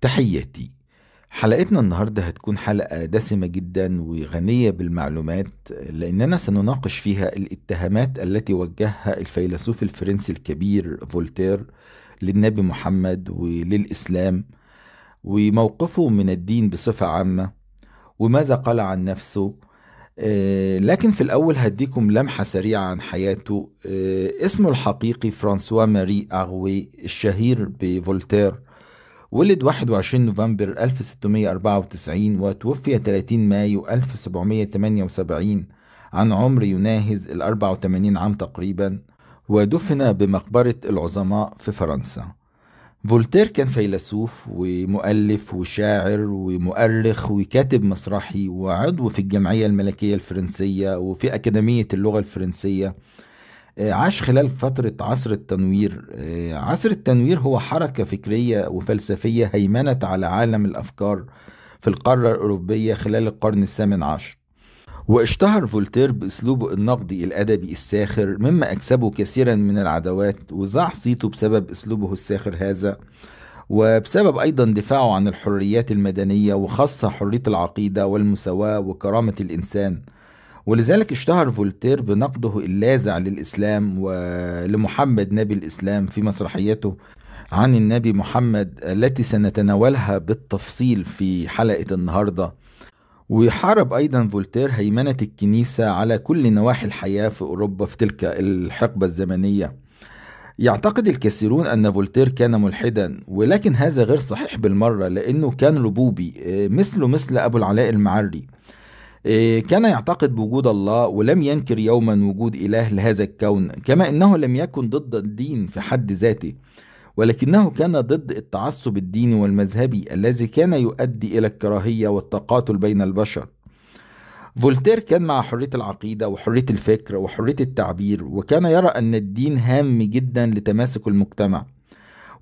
تحياتي حلقتنا النهاردة هتكون حلقة دسمة جدا وغنية بالمعلومات لأننا سنناقش فيها الاتهامات التي وجهها الفيلسوف الفرنسي الكبير فولتير للنبي محمد وللإسلام وموقفه من الدين بصفة عامة وماذا قال عن نفسه آه، لكن في الأول هديكم لمحة سريعة عن حياته آه، اسمه الحقيقي فرانسوا ماري أغوي الشهير بفولتير ولد 21 نوفمبر 1694 وتوفي 30 مايو 1778 عن عمر يناهز ال 84 عام تقريبا ودفن بمقبرة العظماء في فرنسا فولتير كان فيلسوف ومؤلف وشاعر ومؤرخ وكاتب مسرحي وعضو في الجمعية الملكية الفرنسية وفي أكاديمية اللغة الفرنسية آه، عاش خلال فترة عصر التنوير آه، عصر التنوير هو حركة فكرية وفلسفية هيمنت على عالم الأفكار في القارة الأوروبية خلال القرن الثامن عشر واشتهر فولتير بأسلوبه النقدي الأدبي الساخر مما أكسبه كثيرا من العداوات وزع صيته بسبب أسلوبه الساخر هذا وبسبب أيضا دفاعه عن الحريات المدنية وخاصة حرية العقيدة والمساواة وكرامة الإنسان ولذلك اشتهر فولتير بنقده اللاذع للإسلام ولمحمد نبي الإسلام في مسرحيته عن النبي محمد التي سنتناولها بالتفصيل في حلقة النهارده ويحارب أيضا فولتير هيمنة الكنيسة على كل نواحي الحياة في أوروبا في تلك الحقبة الزمنية يعتقد الكثيرون أن فولتير كان ملحدا ولكن هذا غير صحيح بالمرة لأنه كان ربوبي آه، مثله مثل أبو العلاء المعري إيه، كان يعتقد بوجود الله ولم ينكر يوما وجود إله لهذا الكون كما أنه لم يكن ضد الدين في حد ذاته ولكنه كان ضد التعصب الديني والمذهبي الذي كان يؤدي إلى الكراهية والتقاتل بين البشر فولتير كان مع حرية العقيدة وحرية الفكر وحرية التعبير وكان يرى أن الدين هام جدا لتماسك المجتمع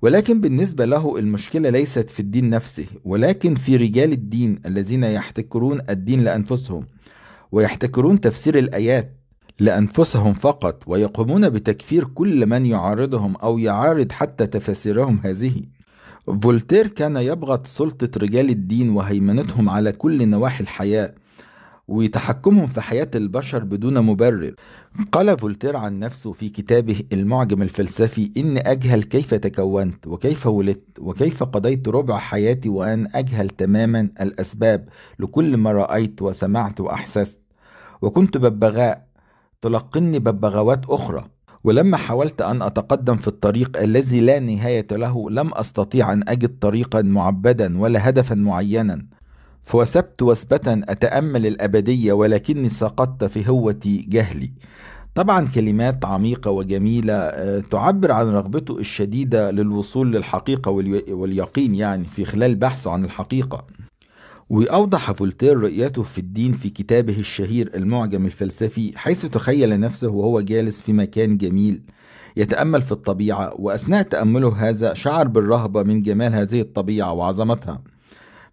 ولكن بالنسبة له المشكلة ليست في الدين نفسه ولكن في رجال الدين الذين يحتكرون الدين لأنفسهم ويحتكرون تفسير الآيات لأنفسهم فقط ويقومون بتكفير كل من يعارضهم أو يعارض حتى تفاسيرهم هذه فولتير كان يبغض سلطة رجال الدين وهيمنتهم على كل نواحي الحياة وتحكمهم في حياة البشر بدون مبرر قال فولتير عن نفسه في كتابه المعجم الفلسفي إن أجهل كيف تكونت وكيف ولدت وكيف قضيت ربع حياتي وأن أجهل تماما الأسباب لكل ما رأيت وسمعت وأحسست وكنت ببغاء تلقني ببغاوات أخرى ولما حاولت أن أتقدم في الطريق الذي لا نهاية له لم أستطيع أن أجد طريقا معبدا ولا هدفا معينا فوثبت وثبة أتأمل الأبدية ولكني سقطت في هوة جهلي طبعا كلمات عميقة وجميلة آه، تعبر عن رغبته الشديدة للوصول للحقيقة واليقين يعني في خلال بحثه عن الحقيقة وأوضح فولتير رؤيته في الدين في كتابه الشهير المعجم الفلسفي حيث تخيل نفسه وهو جالس في مكان جميل يتأمل في الطبيعة وأثناء تأمله هذا شعر بالرهبة من جمال هذه الطبيعة وعظمتها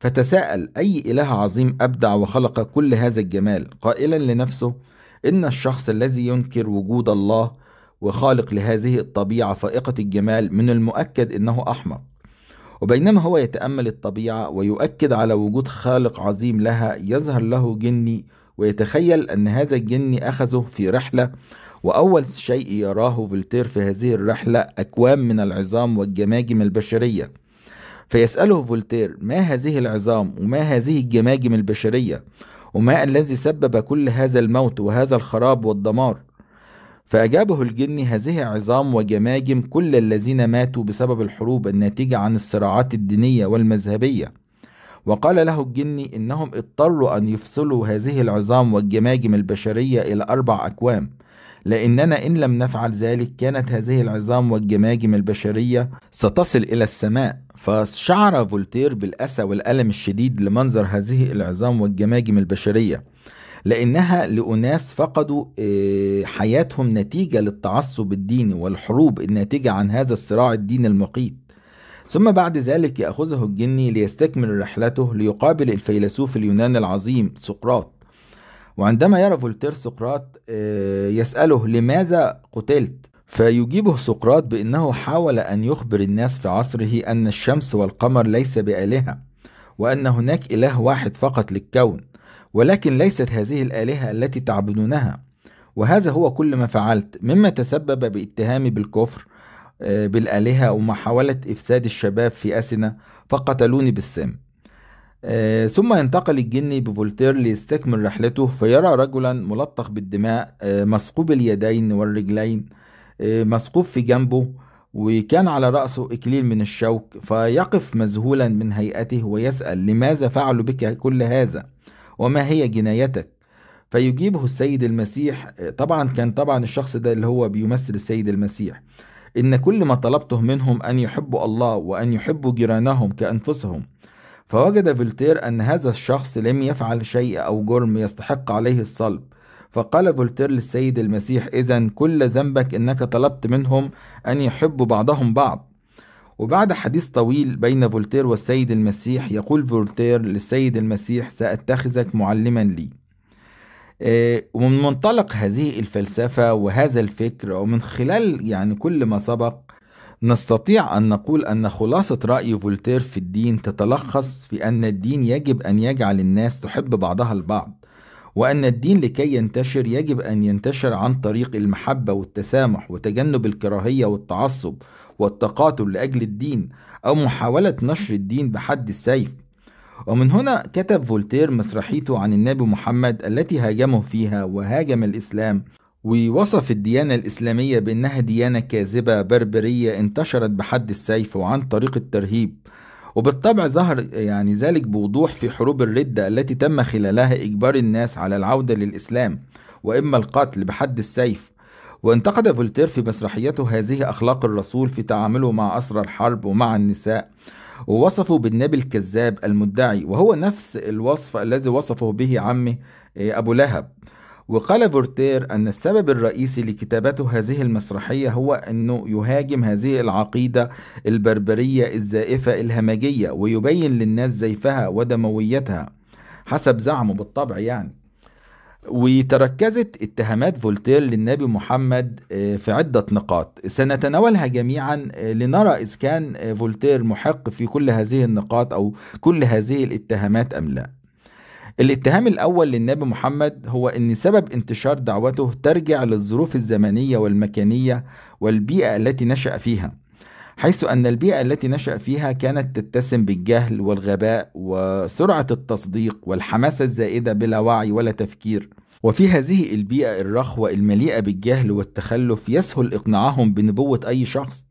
فتساءل أي إله عظيم أبدع وخلق كل هذا الجمال قائلا لنفسه إن الشخص الذي ينكر وجود الله وخالق لهذه الطبيعة فائقة الجمال من المؤكد إنه أحمق وبينما هو يتأمل الطبيعة ويؤكد على وجود خالق عظيم لها يظهر له جني ويتخيل أن هذا الجني أخذه في رحلة وأول شيء يراه فولتير في هذه الرحلة أكوام من العظام والجماجم البشرية فيسأله فولتير ما هذه العظام وما هذه الجماجم البشرية وما الذي سبب كل هذا الموت وهذا الخراب والدمار فأجابه الجن هذه عظام وجماجم كل الذين ماتوا بسبب الحروب الناتجة عن الصراعات الدينية والمذهبية وقال له الجن إنهم اضطروا أن يفصلوا هذه العظام والجماجم البشرية إلى أربع أكوام لأننا إن لم نفعل ذلك كانت هذه العظام والجماجم البشرية ستصل إلى السماء فشعر فولتير بالأسى والألم الشديد لمنظر هذه العظام والجماجم البشرية لأنها لأناس فقدوا آه، حياتهم نتيجة للتعصب الديني والحروب الناتجة عن هذا الصراع الديني المقيت ثم بعد ذلك يأخذه الجني ليستكمل رحلته ليقابل الفيلسوف اليوناني العظيم سقراط وعندما يرى فولتير سقراط آه، يسأله لماذا قتلت فيجيبه سقراط بأنه حاول أن يخبر الناس في عصره أن الشمس والقمر ليس بآلهة وأن هناك إله واحد فقط للكون ولكن ليست هذه الآلهة التي تعبدونها وهذا هو كل ما فعلت مما تسبب باتهامي بالكفر آه، بالآلهة ومحاولة إفساد الشباب في أسنة فقتلوني بالسم آه ثم ينتقل الجني بفولتير ليستكمل رحلته فيرى رجلا ملطخ بالدماء آه مثقوب اليدين والرجلين آه مثقوب في جنبه وكان على رأسه إكليل من الشوك فيقف مذهولا من هيئته ويسأل لماذا فعلوا بك كل هذا وما هي جنايتك فيجيبه السيد المسيح آه، طبعا كان طبعا الشخص ده اللي هو بيمثل السيد المسيح إن كل ما طلبته منهم أن يحبوا الله وأن يحبوا جيرانهم كأنفسهم فوجد فولتير أن هذا الشخص لم يفعل شيء أو جرم يستحق عليه الصلب فقال فولتير للسيد المسيح إذا كل ذنبك أنك طلبت منهم أن يحبوا بعضهم بعض وبعد حديث طويل بين فولتير والسيد المسيح يقول فولتير للسيد المسيح سأتخذك معلما لي آه، ومن منطلق هذه الفلسفة وهذا الفكر ومن خلال يعني كل ما سبق نستطيع أن نقول أن خلاصة رأي فولتير في الدين تتلخص في أن الدين يجب أن يجعل الناس تحب بعضها البعض، وأن الدين لكي ينتشر يجب أن ينتشر عن طريق المحبة والتسامح وتجنب الكراهية والتعصب والتقاتل لأجل الدين أو محاولة نشر الدين بحد السيف. ومن هنا كتب فولتير مسرحيته عن النبي محمد التي هاجمه فيها وهاجم الإسلام ووصف الديانة الإسلامية بأنها ديانة كاذبة بربرية انتشرت بحد السيف وعن طريق الترهيب وبالطبع ظهر يعني ذلك بوضوح في حروب الردة التي تم خلالها إجبار الناس على العودة للإسلام وإما القتل بحد السيف وانتقد فولتير في مسرحيته هذه أخلاق الرسول في تعامله مع أسرى الحرب ومع النساء ووصفه بالنبي الكذاب المدعي وهو نفس الوصف الذي وصفه به عمه آه، أبو لهب وقال فورتير أن السبب الرئيسي لكتابته هذه المسرحية هو أنه يهاجم هذه العقيدة البربرية الزائفة الهمجية ويبين للناس زيفها ودمويتها حسب زعمه بالطبع يعني وتركزت اتهامات فولتير للنبي محمد آه، في عدة نقاط سنتناولها جميعا آه، لنرى إذا كان آه، فولتير محق في كل هذه النقاط أو كل هذه الاتهامات أم لا الاتهام الأول للنبي محمد هو أن سبب انتشار دعوته ترجع للظروف الزمنية والمكانية والبيئة التي نشأ فيها حيث أن البيئة التي نشأ فيها كانت تتسم بالجهل والغباء وسرعة التصديق والحماسة الزائدة بلا وعي ولا تفكير وفي هذه البيئة الرخوة المليئة بالجهل والتخلف يسهل إقناعهم بنبوة أي شخص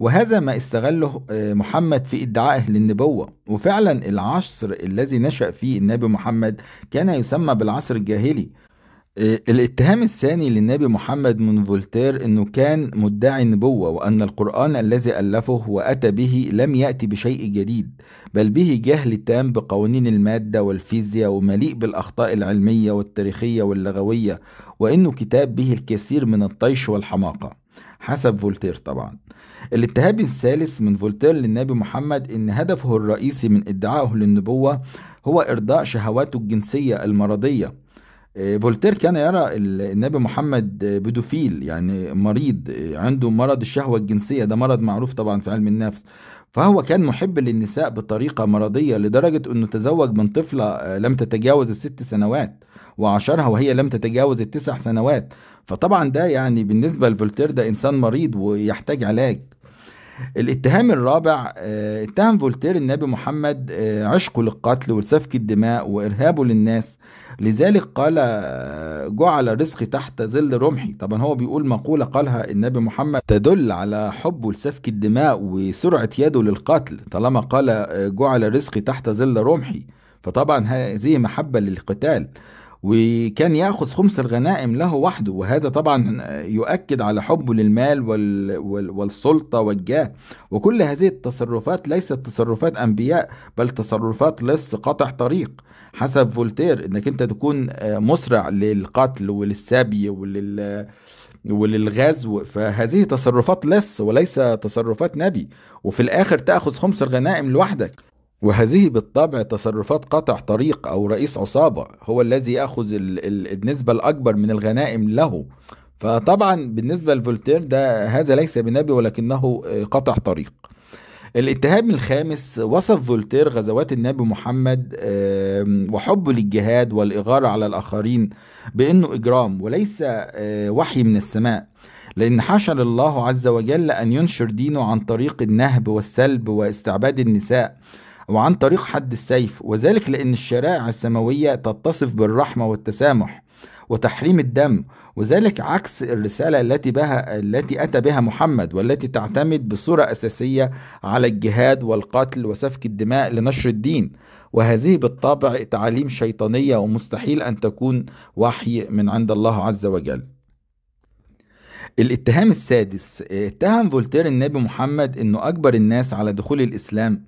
وهذا ما استغله آه، محمد في ادعائه للنبوة وفعلا العصر الذي نشأ فيه النبي محمد كان يسمى بالعصر الجاهلي آه، الاتهام الثاني للنبي محمد من فولتير انه كان مدعي النبوة وان القرآن الذي ألفه وأتى به لم يأتي بشيء جديد بل به جهل تام بقوانين المادة والفيزياء ومليء بالأخطاء العلمية والتاريخية واللغوية وانه كتاب به الكثير من الطيش والحماقة حسب فولتير طبعا الاتهام الثالث من فولتير للنبي محمد ان هدفه الرئيسي من ادعائه للنبوة هو ارضاء شهواته الجنسية المرضية آه، فولتير كان يعني يرى النبي محمد آه، بدوفيل يعني مريض آه، عنده مرض الشهوة الجنسية ده مرض معروف طبعا في علم النفس فهو كان محب للنساء بطريقة مرضية لدرجة أنه تزوج من طفلة لم تتجاوز الست سنوات وعاشرها وهي لم تتجاوز التسع سنوات فطبعا ده يعني بالنسبة لفولتير ده إنسان مريض ويحتاج علاج الاتهام الرابع آه، اتهم فولتير النبي محمد آه، عشقه للقتل وسفك الدماء وارهابه للناس لذلك قال آه، جعل رزقي تحت ظل رمحي طبعا هو بيقول مقولة قالها النبي محمد تدل على حبه لسفك الدماء وسرعة يده للقتل طالما قال جعل رزقي تحت ظل رمحي فطبعا هذه محبة للقتال وكان ياخذ خمس الغنائم له وحده وهذا طبعا يؤكد على حبه للمال والسلطه والجاه وكل هذه التصرفات ليست تصرفات انبياء بل تصرفات لص قاطع طريق حسب فولتير انك انت تكون آه، مسرع للقتل وللسبي ولل وللغزو فهذه تصرفات لص وليس تصرفات نبي وفي الاخر تاخذ خمس الغنائم لوحدك وهذه بالطبع تصرفات قطع طريق أو رئيس عصابة هو الذي يأخذ النسبة الأكبر من الغنائم له فطبعا بالنسبة لفولتير ده هذا ليس بنبي ولكنه آه، قطع طريق الاتهام الخامس وصف فولتير غزوات النبي محمد وحبه للجهاد والإغارة على الآخرين بأنه إجرام وليس آه، وحي من السماء لأن حاشا لله عز وجل أن ينشر دينه عن طريق النهب والسلب واستعباد النساء وعن طريق حد السيف وذلك لأن الشرائع السماوية تتصف بالرحمة والتسامح وتحريم الدم وذلك عكس الرسالة التي بها التي أتى بها محمد والتي تعتمد بصورة أساسية على الجهاد والقتل وسفك الدماء لنشر الدين وهذه بالطبع تعاليم شيطانية ومستحيل أن تكون وحي من عند الله عز وجل الاتهام السادس اتهم فولتير النبي محمد انه اجبر الناس على دخول الاسلام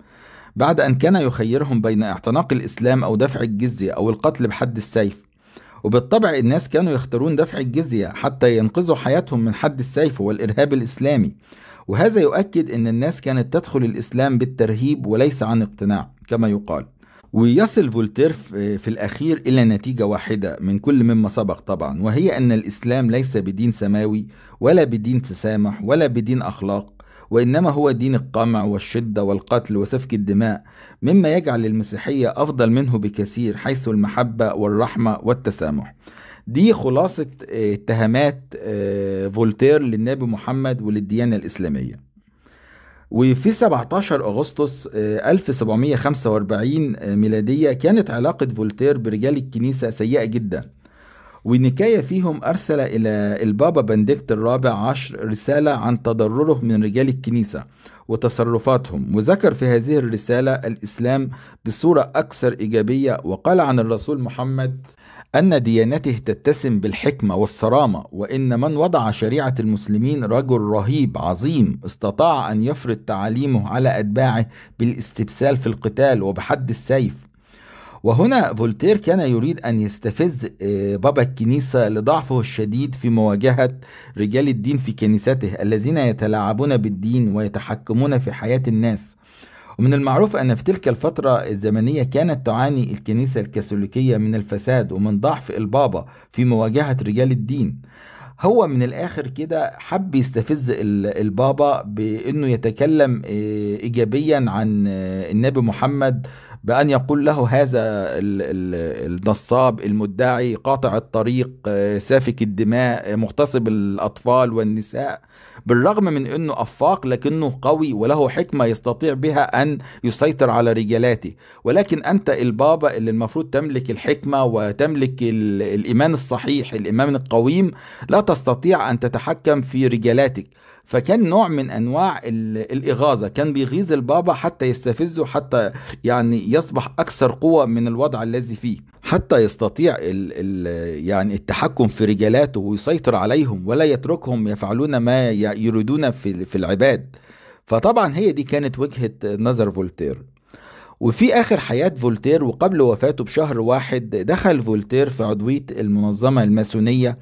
بعد أن كان يخيرهم بين اعتناق الإسلام أو دفع الجزية أو القتل بحد السيف وبالطبع الناس كانوا يختارون دفع الجزية حتى ينقذوا حياتهم من حد السيف والإرهاب الإسلامي وهذا يؤكد أن الناس كانت تدخل الإسلام بالترهيب وليس عن اقتناع كما يقال ويصل فولتير في الأخير إلى نتيجة واحدة من كل مما سبق طبعا وهي أن الإسلام ليس بدين سماوي ولا بدين تسامح ولا بدين أخلاق وإنما هو دين القمع والشدة والقتل وسفك الدماء مما يجعل المسيحية أفضل منه بكثير حيث المحبة والرحمة والتسامح دي خلاصة آه، اتهامات آه، فولتير للنبي محمد وللديانة الإسلامية وفي 17 أغسطس 1745 آه، ميلادية كانت علاقة فولتير برجال الكنيسة سيئة جدا ونكاية فيهم أرسل إلى البابا بنديكت الرابع عشر رسالة عن تضرره من رجال الكنيسة وتصرفاتهم وذكر في هذه الرسالة الإسلام بصورة أكثر إيجابية وقال عن الرسول محمد أن ديانته تتسم بالحكمة والصرامة وإن من وضع شريعة المسلمين رجل رهيب عظيم استطاع أن يفرض تعاليمه على أتباعه بالاستبسال في القتال وبحد السيف وهنا فولتير كان يريد أن يستفز آه، بابا الكنيسة لضعفه الشديد في مواجهة رجال الدين في كنيسته الذين يتلاعبون بالدين ويتحكمون في حياة الناس ومن المعروف أن في تلك الفترة الزمنية كانت تعاني الكنيسة الكاثوليكية من الفساد ومن ضعف البابا في مواجهة رجال الدين هو من الاخر كده حب يستفز البابا بانه يتكلم آه، ايجابيا عن آه، النبي محمد بأن يقول له هذا النصاب المدعي قاطع الطريق آه، سافك الدماء آه، مغتصب الأطفال والنساء بالرغم من أنه أفاق لكنه قوي وله حكمة يستطيع بها أن يسيطر على رجالاته ولكن أنت البابا اللي المفروض تملك الحكمة وتملك الإيمان الصحيح الإيمان القويم لا تستطيع أن تتحكم في رجالاتك فكان نوع من انواع الاغاظه كان بيغيظ البابا حتى يستفزه حتى يعني يصبح اكثر قوه من الوضع الذي فيه حتى يستطيع الـ الـ يعني التحكم في رجالاته ويسيطر عليهم ولا يتركهم يفعلون ما يريدون في العباد فطبعا هي دي كانت وجهه نظر فولتير وفي آخر حياة فولتير وقبل وفاته بشهر واحد دخل فولتير في عضوية المنظمة الماسونية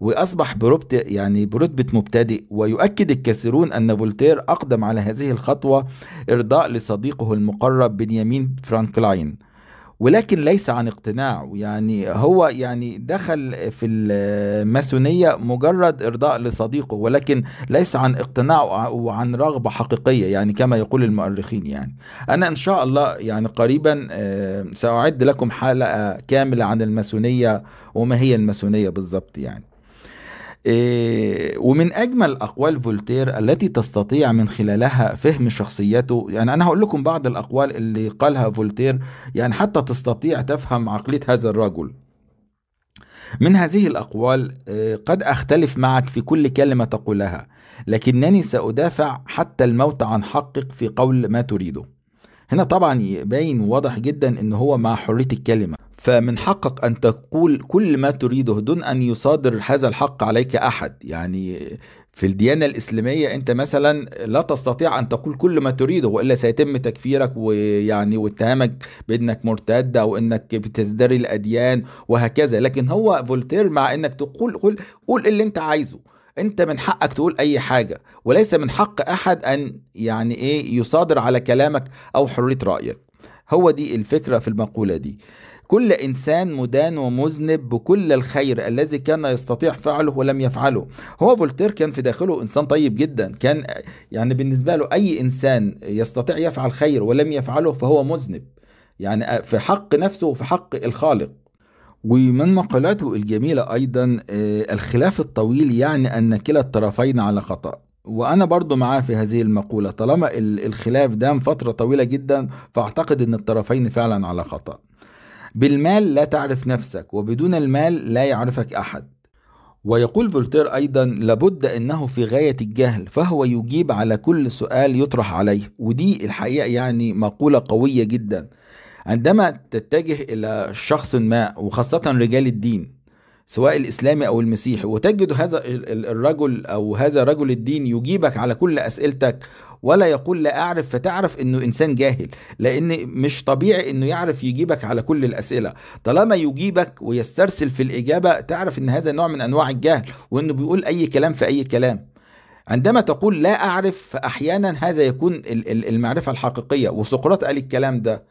وأصبح بربط يعني برتبة مبتدئ ويؤكد الكثيرون أن فولتير أقدم على هذه الخطوة إرضاء لصديقه المقرب بنيامين فرانكلاين ولكن ليس عن اقتناع يعني هو يعني دخل في الماسونية مجرد إرضاء لصديقه ولكن ليس عن اقتناع وعن رغبة حقيقية يعني كما يقول المؤرخين يعني أنا إن شاء الله يعني قريبا آه، سأعد لكم حلقة كاملة عن الماسونية وما هي الماسونية بالظبط يعني إيه، ومن أجمل أقوال فولتير التي تستطيع من خلالها فهم شخصيته يعني أنا هقول لكم بعض الأقوال اللي قالها فولتير يعني حتى تستطيع تفهم عقلية هذا الرجل من هذه الأقوال إيه، قد أختلف معك في كل كلمة تقولها لكنني سأدافع حتى الموت عن حقك في قول ما تريده هنا طبعا باين وواضح جدا ان هو مع حريه الكلمه فمن حقك ان تقول كل ما تريده دون ان يصادر هذا الحق عليك احد يعني في الديانة الإسلامية أنت مثلا لا تستطيع أن تقول كل ما تريده وإلا سيتم تكفيرك ويعني واتهامك بأنك مرتد أو أنك بتزدري الأديان وهكذا لكن هو فولتير مع أنك تقول قل قول اللي أنت عايزه انت من حقك تقول اي حاجه وليس من حق احد ان يعني ايه يصادر على كلامك او حريه رايك هو دي الفكره في المقوله دي كل انسان مدان ومذنب بكل الخير الذي كان يستطيع فعله ولم يفعله هو فولتير كان في داخله انسان طيب جدا كان يعني بالنسبه له اي انسان يستطيع يفعل خير ولم يفعله فهو مذنب يعني في حق نفسه وفي حق الخالق ومن مقالاته الجميلة أيضا آه، الخلاف الطويل يعني أن كلا الطرفين على خطأ وانا برضو معاه في هذه المقولة طالما الخلاف دام فترة طويلة جدا فاعتقد ان الطرفين فعلا على خطأ بالمال لا تعرف نفسك وبدون المال لا يعرفك احد ويقول فولتير ايضا لابد انه في غاية الجهل فهو يجيب على كل سؤال يطرح عليه ودي الحقيقة يعني مقولة قوية جدا عندما تتجه إلى شخص ما وخاصة رجال الدين سواء الإسلامي أو المسيحي وتجد هذا الرجل أو هذا رجل الدين يجيبك على كل أسئلتك ولا يقول لا أعرف فتعرف أنه إنسان جاهل لأن مش طبيعي أنه يعرف يجيبك على كل الأسئلة طالما يجيبك ويسترسل في الإجابة تعرف أن هذا نوع من أنواع الجهل وأنه بيقول أي كلام في أي كلام عندما تقول لا أعرف فأحيانا هذا يكون المعرفة الحقيقية وسقراط قال الكلام ده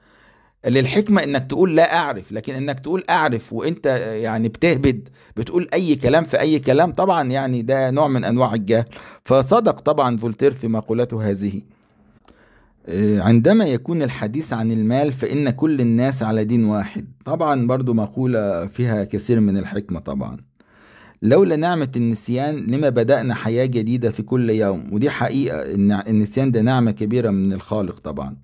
للحكمة انك تقول لا اعرف لكن انك تقول اعرف وانت يعني بتهبد بتقول اي كلام في اي كلام طبعا يعني ده نوع من انواع الجهل فصدق طبعا فولتير في مقولته هذه آه، عندما يكون الحديث عن المال فإن كل الناس على دين واحد طبعا برضو مقولة فيها كثير من الحكمة طبعا لولا نعمة النسيان لما بدأنا حياة جديدة في كل يوم ودي حقيقة إن النسيان ده نعمة كبيرة من الخالق طبعا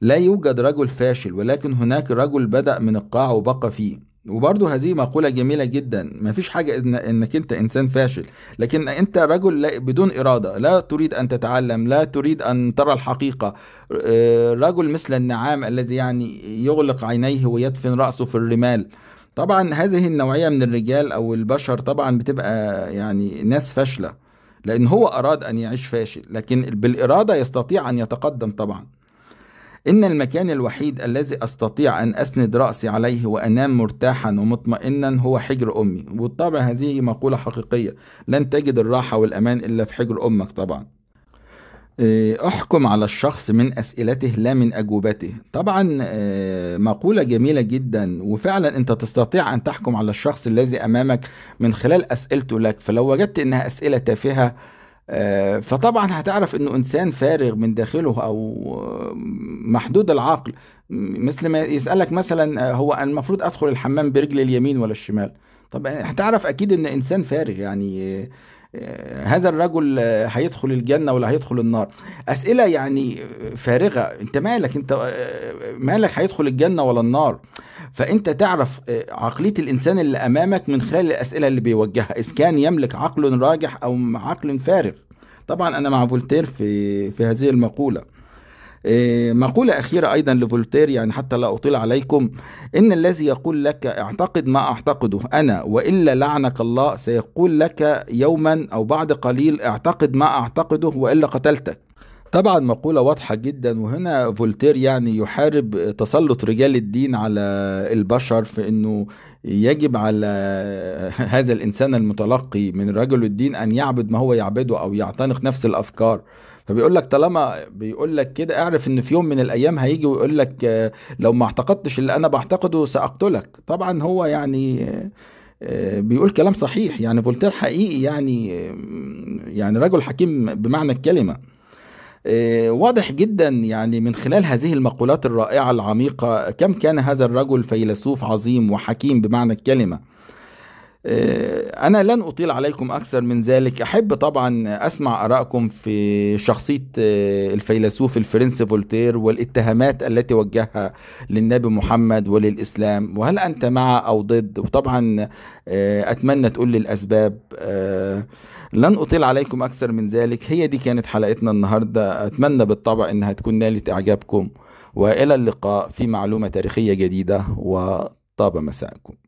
لا يوجد رجل فاشل ولكن هناك رجل بدأ من القاع وبقى فيه وبرضه هذه مقولة جميلة جدا مفيش حاجة إن إنك أنت إنسان فاشل لكن أنت رجل لا بدون إرادة لا تريد أن تتعلم لا تريد أن ترى الحقيقة آه، رجل مثل النعام الذي يعني يغلق عينيه ويدفن رأسه في الرمال طبعا هذه النوعية من الرجال أو البشر طبعا بتبقى يعني ناس فاشلة لأن هو أراد أن يعيش فاشل لكن بالإرادة يستطيع أن يتقدم طبعا إن المكان الوحيد الذي أستطيع أن أسند رأسي عليه وأنام مرتاحا ومطمئنا هو حجر أمي وبالطبع هذه مقولة حقيقية لن تجد الراحة والأمان إلا في حجر أمك طبعا آه، احكم على الشخص من اسئلته لا من اجوبته طبعا آه، مقوله جميله جدا وفعلا انت تستطيع ان تحكم على الشخص الذي امامك من خلال اسئلته لك فلو وجدت انها اسئله تافهه آه، فطبعا هتعرف انه انسان فارغ من داخله او آه، محدود العقل مثل ما يسالك مثلا آه، هو المفروض ادخل الحمام برجل اليمين ولا الشمال طب هتعرف اكيد ان انسان فارغ يعني هذا الرجل هيدخل الجنه ولا هيدخل النار اسئله يعني فارغه انت مالك انت مالك هيدخل الجنه ولا النار فانت تعرف آه، عقليه الانسان اللي امامك من خلال الاسئله اللي بيوجهها اذا كان يملك عقل راجح او عقل فارغ طبعا انا مع فولتير في في هذه المقوله إيه، مقولة أخيرة أيضا لفولتير يعني حتى لا أطيل عليكم إن الذي يقول لك اعتقد ما أعتقده أنا وإلا لعنك الله سيقول لك يوما أو بعد قليل اعتقد ما أعتقده وإلا قتلتك طبعا مقولة واضحة جدا وهنا فولتير يعني يحارب تسلط رجال الدين على البشر في انه يجب على هذا الانسان المتلقي من رجل الدين ان يعبد ما هو يعبده او يعتنق نفس الافكار فبيقول لك طالما بيقول لك كده اعرف ان في يوم من الايام هيجي ويقول لك آه، لو ما اعتقدتش اللي انا بعتقده ساقتلك طبعا هو يعني آه، آه، بيقول كلام صحيح يعني فولتير حقيقي يعني يعني رجل حكيم بمعنى الكلمه واضح جدا يعني من خلال هذه المقولات الرائعه العميقه كم كان هذا الرجل فيلسوف عظيم وحكيم بمعنى الكلمه آه، أنا لن أطيل عليكم أكثر من ذلك أحب طبعا أسمع آرائكم في شخصية آه، الفيلسوف الفرنسي فولتير والاتهامات التي وجهها للنبي محمد وللإسلام وهل أنت مع أو ضد وطبعا آه، أتمنى تقول لي الأسباب لن أطيل عليكم أكثر من ذلك هي دي كانت حلقتنا النهاردة أتمنى بالطبع أنها تكون نالت إعجابكم وإلى اللقاء في معلومة تاريخية جديدة وطاب مساءكم